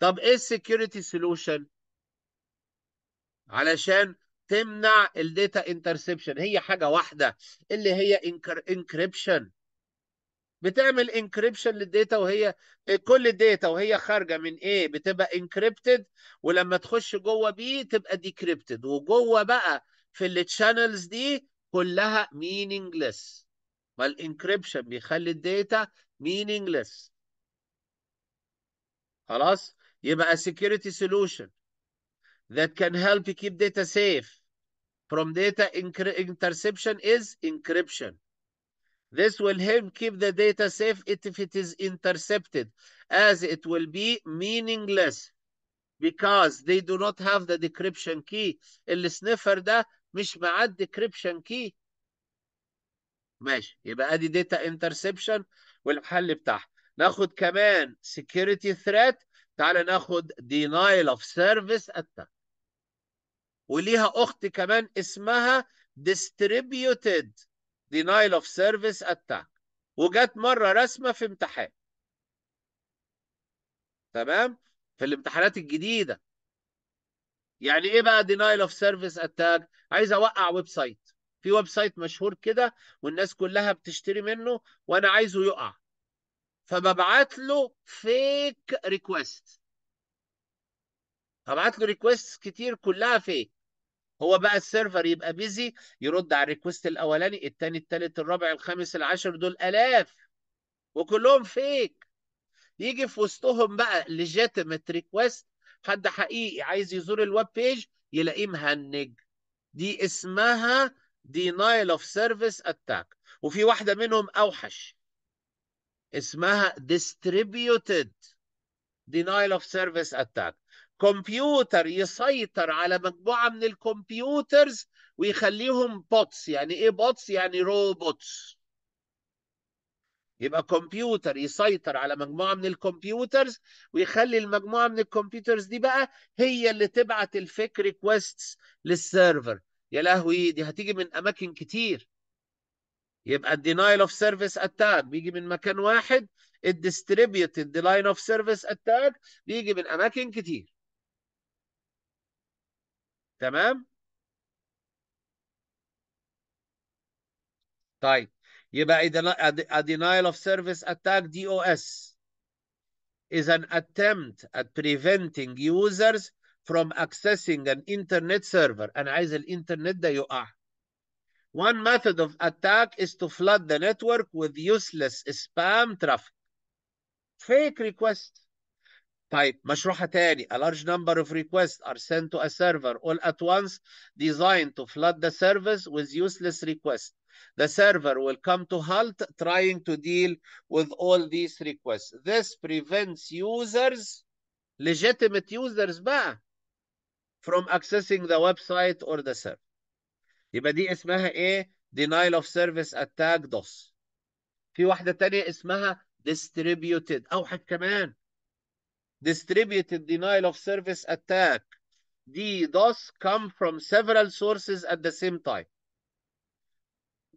طب ايه السكيورتي سولوشن؟ علشان تمنع الداتا انترسبشن هي حاجه واحده اللي هي انكريبشن بتعمل انكريبشن للداتا وهي كل الداتا وهي خارجه من ايه بتبقى انكريبتد ولما تخش جوه بيه تبقى ديكريبتد وجوه بقى في التشانلز دي كلها meaningless فالانكريبشن بيخلي الداتا meaningless خلاص يبقى a security solution that can help you keep data safe from data interception is encryption This will help keep the data safe if it is intercepted, as it will be meaningless because they do not have the decryption key. السنيفر ده مش معدي الديكريبشن كي ماشي يبقى ادي داتا انترسبشن والحل بتاعها ناخد كمان سكيورتي ثريت تعالى ناخد denial of service attack وليها اخت كمان اسمها distributed denial of service attack وجت مره رسمه في امتحان تمام في الامتحانات الجديده يعني ايه بقى denial اوف سيرفيس اتاك عايز اوقع ويب سايت في ويب سايت مشهور كده والناس كلها بتشتري منه وانا عايزه يقع فببعت له فيك ريكويست ابعت له ريكويست كتير كلها فيك هو بقى السيرفر يبقى بيزي يرد على الريكويست الاولاني الثاني الثالث الرابع الخامس العاشر دول الاف وكلهم فيك يجي في وسطهم بقى ليجيتيمت ريكويست حد حقيقي عايز يزور الويب بيج يلاقيه مهنج دي اسمها denial of service attack وفي واحدة منهم أوحش اسمها distributed denial of service attack كمبيوتر يسيطر على مجموعة من الكمبيوترز ويخليهم بوتس يعني ايه بوتس يعني روبوتس يبقى كمبيوتر يسيطر على مجموعه من الكمبيوترز ويخلي المجموعه من الكمبيوترز دي بقى هي اللي تبعت الفكر ريكويست للسيرفر يا لهوي دي هتيجي من اماكن كتير يبقى الدينايل اوف سيرفيس اتاك بيجي من مكان واحد الديستريبيوتد لاين اوف سيرفيس اتاك بيجي من اماكن كتير تمام طيب يبقى a denial of service attack DOS is an attempt at preventing users from accessing an internet server انا عايز الانترنت ده يقع One method of attack is to flood the network with useless spam traffic. Fake request. طيب مشروحة تاني a large number of requests are sent to a server all at once designed to flood the service with useless requests the server will come to halt trying to deal with all these requests. This prevents users, legitimate users bah, from accessing the website or the server. يبقى دي اسمها ايه؟ denial of service attack DOS. في واحدة تانية اسمها distributed أوحد كمان. Distributed denial of service attack. دي DOS come from several sources at the same time.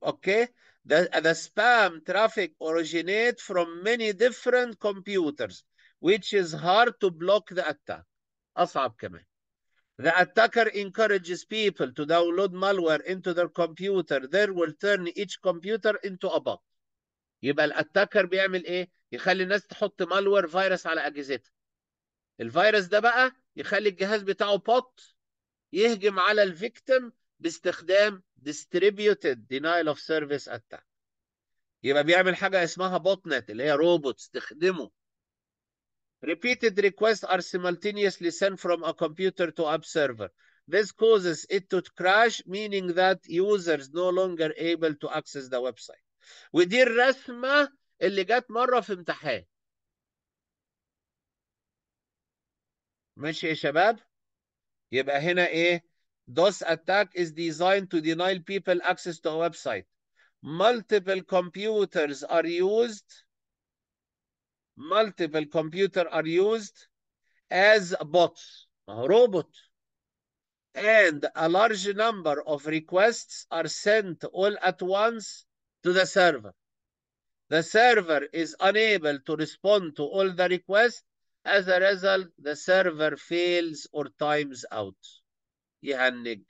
اوكي the, the spam traffic originates from many different computers which is hard to block the attack اصعب كمان The attacker encourages people to download malware into their computer. They will turn each computer into a bug. يبقى الاتاكر بيعمل ايه؟ يخلي الناس تحط مالوير فيروس على اجهزتها. الفيروس ده بقى يخلي الجهاز بتاعه بوت يهجم على الفيكتم باستخدام distributed denial of service attack يبقى بيعمل حاجة اسمها botnet اللي هي روبوتس تخدمه repeated requests are simultaneously sent from a computer to app server This causes it to crash, meaning that users no longer able to access the website. ودي الرسمة اللي جت مرة في امتحان. ماشي يا شباب؟ يبقى هنا ايه؟ Thus, attack is designed to deny people access to a website. Multiple computers are used. Multiple computer are used as bots, a robot. And a large number of requests are sent all at once to the server. The server is unable to respond to all the requests. As a result, the server fails or times out. يهنج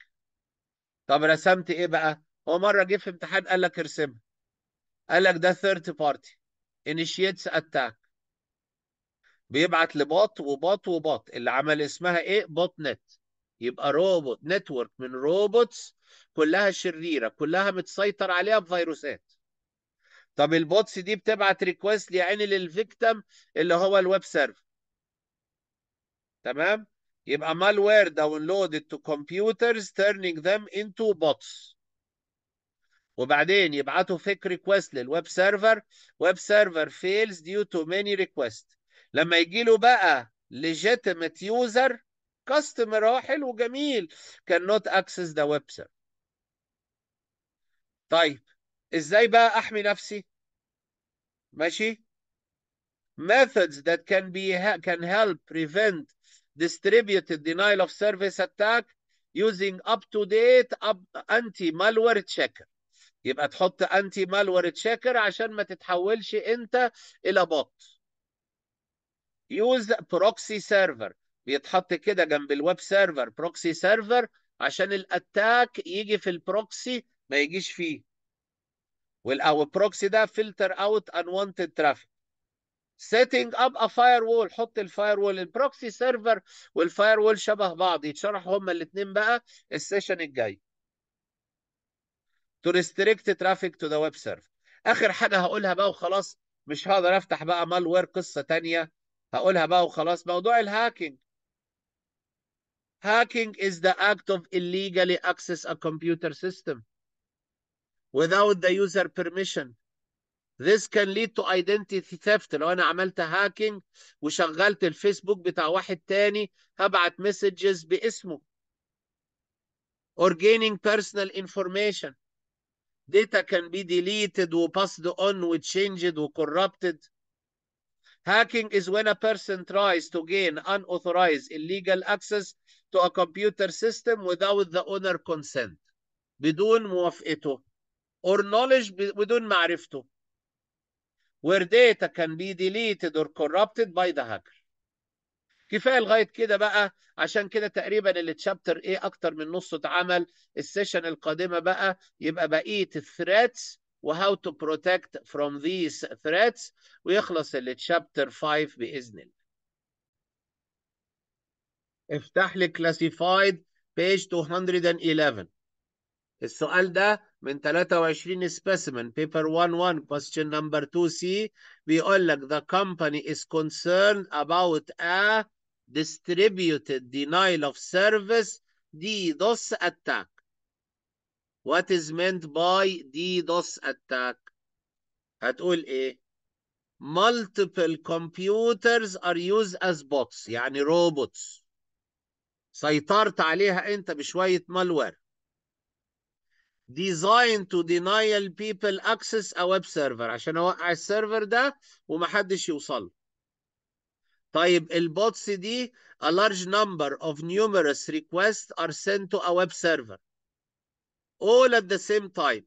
طب رسمت ايه بقى هو مره جه في امتحان قال لك ارسمها قال لك ده ثيرد بارتي انيشيتس اتاك بيبعت لباط وباط وباط اللي عمل اسمها ايه بوت نت يبقى روبوت نتورك من روبوتس كلها شريره كلها متسيطر عليها بفيروسات طب البوتس دي بتبعت ريكويست يا عيني للفيكتم اللي هو الويب سيرفر تمام يبقى malware downloaded to computers turning them into bots وبعدين يبعتوا فيك ريكوست للويب سيرفر ويب سيرفر فيلز ديو تو ماني ريكوست لما يجي له بقى legitimate user كاستمر راحل وجميل cannot كان نوت اكسس ذا ويب سيرفر طيب ازاي بقى احمي نفسي ماشي methods that can be can help prevent distributed denial of service attack using up to date anti malware checker يبقى تحط anti malware checker عشان ما تتحولش انت الى بوت use proxy server بيتحط كده جنب الويب سيرفر بروكسي سيرفر عشان الاتاك يجي في البروكسي ما يجيش فيه والبروكسي ده فلتر اوت unwanted ترافيك setting up a firewall حط الفاير وول البروكسي سيرفر والفاير وول شبه بعض يتشرحوا هما الاثنين بقى السيشن الجاي to restrict traffic to the web server اخر حاجه هقولها بقى وخلاص مش هقدر افتح بقى مالوير قصه تانية هقولها بقى وخلاص موضوع الهاكينج هاكينج is the act of illegally access a computer system without the user permission This can lead to identity theft لو انا عملت هاكينج وشغلت الفيسبوك بتاع واحد تاني هبعت مسجز باسمه. Or gaining personal information. Data can be deleted و passed on و changed و corrupted. Hacking is when a person tries to gain unauthorized illegal access to a computer system without the owner consent. بدون موافقته. Or knowledge بدون معرفته. where data can be deleted or corrupted by the hacker كفايه لغايه كده بقى عشان كده تقريبا التشابتر ايه اكتر من نصه اتعمل السيشن القادمه بقى يبقى بقيه الثريتس وهاو تو بروتكت فروم ذيس ثريتس ويخلص التشابتر 5 باذن الله افتح لي كلاسيفايد بيج 211 السؤال ده من 23 specimen paper 1-1 question number 2 c بيقول لك the company is concerned about a distributed denial of service DDoS attack. What is meant by DDoS attack? هتقول ايه؟ Multiple computers are used as bots يعني robots سيطرت عليها انت بشوية malware designed to deny people access a web server عشان اوقع السيرفر ده ومحدش يوصل طيب البوتس دي a large number of numerous requests are sent to a web server all at the same time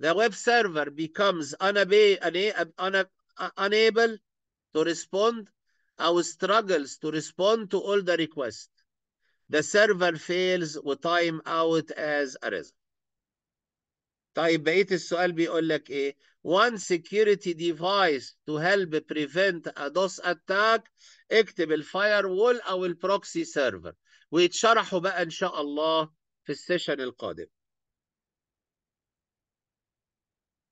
the web server becomes unable to respond or struggles to respond to all the requests the server fails with time out as a result طيب بقيه السؤال بيقول لك ايه one security device to help prevent a DOS attack اكتب الفاير وول او البروكسي سيرفر ويتشرحوا بقى ان شاء الله في السيشن القادم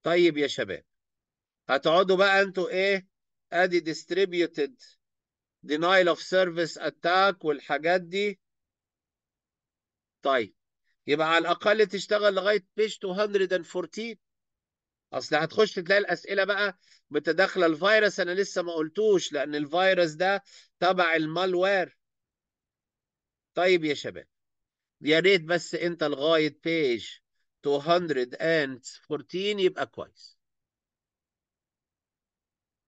طيب يا شباب هتقعدوا بقى انتوا ايه ادي distributed denial of service attack والحاجات دي طيب يبقى على الاقل تشتغل لغايه بيج 214 اصل هتخش تلاقي الاسئله بقى متداخله الفيروس انا لسه ما قلتوش لان الفيروس ده تبع المالوير طيب يا شباب يا ريت بس انت لغايه بيج 214 يبقى كويس